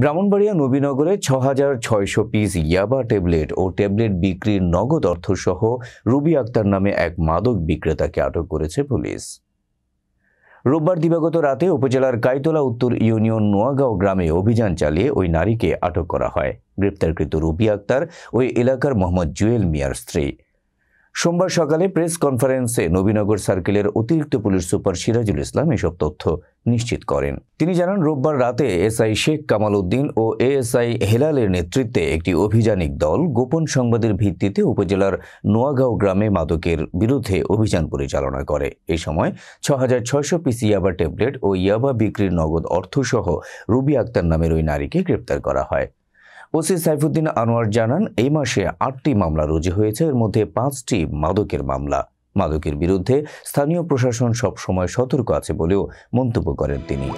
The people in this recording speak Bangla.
ব্রাহ্মণবাড়িয়া নবীনগরে ছ হাজার ছয়শো পিস ইয়াবা ট্যাবলেট ও ট্যাবলেট বিক্রির নগদ অর্থসহ রুবি আক্তার নামে এক মাদক বিক্রেতাকে আটক করেছে পুলিশ রোববার দিবাগত রাতে উপজেলার কাইতলা উত্তর ইউনিয়ন নোয়াগাঁও গ্রামে অভিযান চালিয়ে ওই নারীকে আটক করা হয় গ্রেপ্তারকৃত রুবি আক্তার ওই এলাকার মোহাম্মদ জুয়েল মিয়ার স্ত্রী সোমবার সকালে প্রেস কনফারেন্সে নবীনগর সার্কেলের অতিরিক্ত পুলিশ সুপার সিরাজুল ইসলাম এসব তথ্য নিশ্চিত করেন তিনি জানান রোববার রাতে এসআই শেখ কামাল উদ্দিন ও এএসআই হেলালের নেতৃত্বে একটি অভিযানিক দল গোপন সংবাদের ভিত্তিতে উপজেলার নোয়াগাঁও গ্রামে মাদকের বিরুদ্ধে অভিযান পরিচালনা করে এ সময় ছ হাজার ছয়শো পিস ইয়াবা ট্যাবলেট ও ইয়াবা বিক্রির নগদ অর্থসহ রুবি আক্তার নামের ওই নারীকে গ্রেপ্তার করা হয় ওসি সাইফুদ্দিন আনোয়ার জানান এই মাসে আটটি মামলা রুজু হয়েছে এর মধ্যে পাঁচটি মাদকের মামলা মাদকের বিরুদ্ধে স্থানীয় প্রশাসন সবসময় সতর্ক আছে বলেও মন্তব্য করেন তিনি